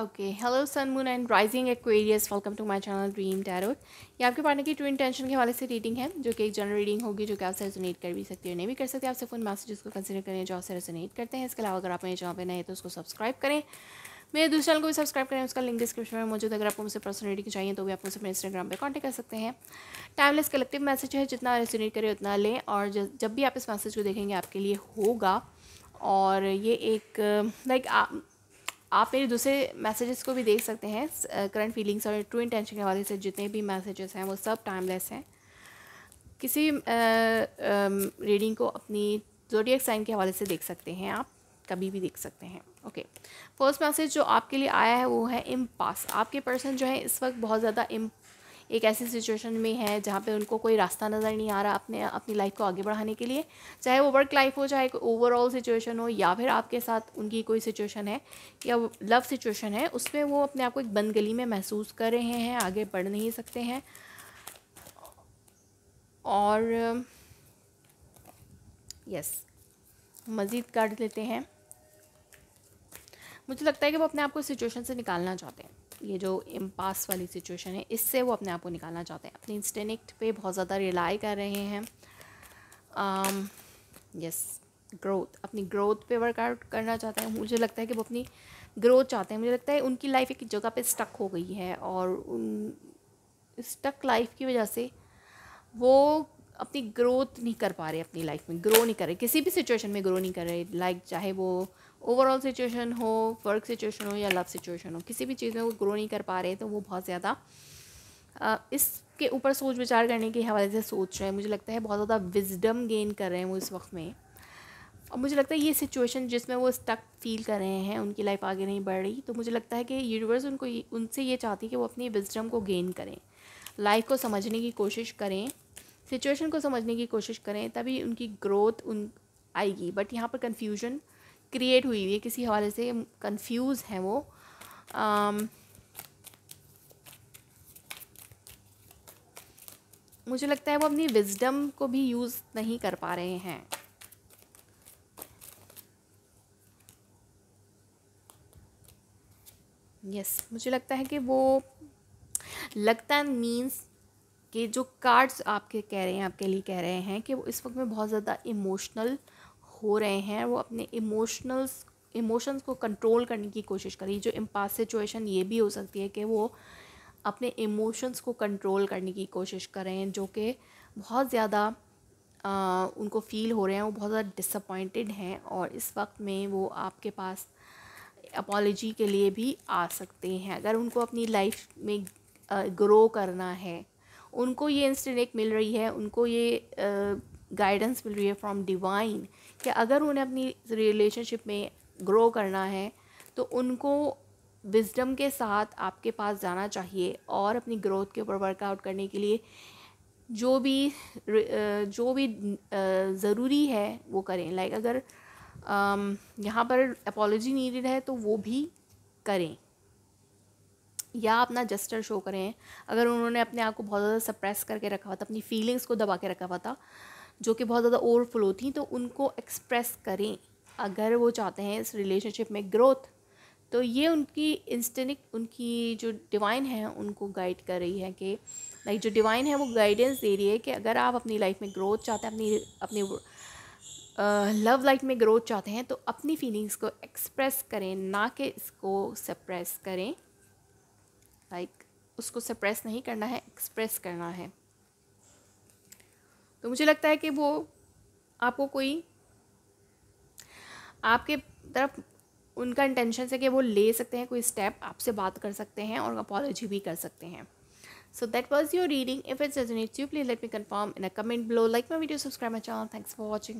okay hello sun moon and rising Aquarius welcome to my channel Dream Tarot ये आपके partner की true intention के हवाले से रीडिंग है जो कि एक जनरल रीडिंग होगी जो कि आपसे रेजोनेट कर भी सकती है नहीं भी कर सकते आपसे फ़ोन मैसेजेस को कंसीडर करें जो आपसे रेजोनेट करते हैं इसके अलावा अगर आप मेरे चैनल पर नए तो उसको सब्सक्राइब करें मेरे दूसरे चैनल को भी सब्सक्राइब करें उसका लिंक डिस्क्रिप्शन में मौजूद अगर आपको मुझसे पर्सनल रीडिंग चाहिए तो भी आप मुझसे अपने इंस्टाग्राम पर कॉन्टेक्ट कर सकते हैं टाइमलेस कलेक्टिव मैसेज है जितना रेजोनेट करें उतना लें और जब भी आप इस मैसेज को देखेंगे आपके लिए होगा और ये एक लाइक आप मेरे दूसरे मैसेजेस को भी देख सकते हैं करंट फीलिंग्स uh, और ट्रू इंटेंशन के हवाले से जितने भी मैसेजेस हैं वो सब टाइमलेस हैं किसी रीडिंग uh, um, को अपनी जोडियक साइन के हवाले से देख सकते हैं आप कभी भी देख सकते हैं ओके फर्स्ट मैसेज जो आपके लिए आया है वो है इम आपके पर्सन जो है इस वक्त बहुत ज़्यादा एक ऐसी सिचुएशन में है जहाँ पे उनको कोई रास्ता नज़र नहीं आ रहा अपने अपनी लाइफ को आगे बढ़ाने के लिए चाहे वो वर्क लाइफ हो चाहे कोई ओवरऑल सिचुएशन हो या फिर आपके साथ उनकी कोई सिचुएशन है या लव सिचुएशन है उसमें वो अपने आप को एक बंद गली में महसूस कर रहे हैं आगे बढ़ नहीं सकते हैं और यस मज़ीद काट लेते हैं मुझे लगता है कि वो अपने आप को सिचुएशन से निकालना चाहते हैं ये जो इम्पास वाली सिचुएशन है इससे वो अपने आप को निकालना चाहते हैं अपने इंस्टेनिक्ट पे बहुत ज़्यादा रिलाई कर रहे हैं आम, यस ग्रोथ अपनी ग्रोथ पे वर्कआउट करना चाहते हैं मुझे लगता है कि वो अपनी ग्रोथ चाहते हैं मुझे लगता है उनकी लाइफ एक जगह पे स्टक हो गई है और उन स्टक लाइफ की वजह से वो अपनी ग्रोथ नहीं कर पा रहे अपनी लाइफ में ग्रो नहीं कर रहे किसी भी सिचुएशन में ग्रो नहीं कर रहे लाइक चाहे वो ओवरऑल सिचुएशन हो वर्क सिचुएशन हो या लव सिचुएशन हो किसी भी चीज़ में वो ग्रो नहीं कर पा रहे तो वो बहुत ज़्यादा इसके ऊपर सोच विचार करने के हवाले से सोच रहे हैं मुझे लगता है बहुत ज़्यादा विजडम गेन कर रहे हैं वो इस वक्त में और मुझे लगता है ये सिचुएशन जिसमें वो स्टक फील कर रहे हैं उनकी लाइफ आगे नहीं बढ़ रही तो मुझे लगता है कि यूनिवर्स उनको उनसे ये चाहती है कि वो अपनी विजडम को गेन करें लाइफ को समझने की कोशिश करें सिचुएशन को समझने की कोशिश करें तभी उनकी ग्रोथ उन आएगी बट यहाँ पर कन्फ्यूजन क्रिएट हुई हुई है किसी हवाले से कंफ्यूज हैं वो आम, um, मुझे लगता है वो अपनी विजडम को भी यूज़ नहीं कर पा रहे हैं यस yes, मुझे लगता है कि वो लगता मीन्स कि जो कार्ड्स आपके कह रहे हैं आपके लिए कह रहे हैं कि वो इस वक्त में बहुत ज़्यादा इमोशनल हो रहे हैं वो अपने इमोशनल्स इमोशंस को कंट्रोल करने की कोशिश करें जो इम्पास सिचुएशन ये भी हो सकती है कि वो अपने इमोशंस को कंट्रोल करने की कोशिश करें जो कि बहुत ज़्यादा उनको फील हो रहे हैं वो बहुत ज़्यादा डिसअपॉइंटेड हैं और इस वक्त में वो आपके पास अपॉलोजी के लिए भी आ सकते हैं अगर उनको अपनी लाइफ में ग्रो करना है उनको ये इंस्टेंट एक मिल रही है उनको ये गाइडेंस मिल रही है फ्रॉम डिवाइन कि अगर उन्हें अपनी रिलेशनशिप में ग्रो करना है तो उनको विजडम के साथ आपके पास जाना चाहिए और अपनी ग्रोथ के ऊपर वर्कआउट करने के लिए जो भी जो भी ज़रूरी है वो करें लाइक अगर यहाँ पर अपोलॉजी नीडेड है तो वो भी करें या अपना जस्टर शो करें अगर उन्होंने अपने आप को बहुत ज़्यादा सप्रेस करके रखा हुआ था अपनी फीलिंग्स को दबा के रखा हुआ था जो कि बहुत ज़्यादा ओवरफ्लो थी तो उनको एक्सप्रेस करें अगर वो चाहते हैं इस रिलेशनशिप में ग्रोथ तो ये उनकी इंस्टेंट उनकी जो डिवाइन है उनको गाइड कर रही है कि लाइक जो डिवाइन है वो गाइडेंस दे रही है कि अगर आप अपनी लाइफ में ग्रोथ चाहते हैं अपनी अपनी लव लाइफ में ग्रोथ चाहते हैं तो अपनी फीलिंग्स को एक्सप्रेस करें ना कि इसको सप्रेस करें लाइक like, उसको सप्रेस नहीं करना है एक्सप्रेस करना है तो मुझे लगता है कि वो आपको कोई आपके तरफ उनका इंटेंशन है कि वो ले सकते हैं कोई स्टेप आपसे बात कर सकते हैं और अपॉलोजी भी कर सकते हैं so that was your reading if it's you please let me confirm in a comment below like my video subscribe my channel thanks for watching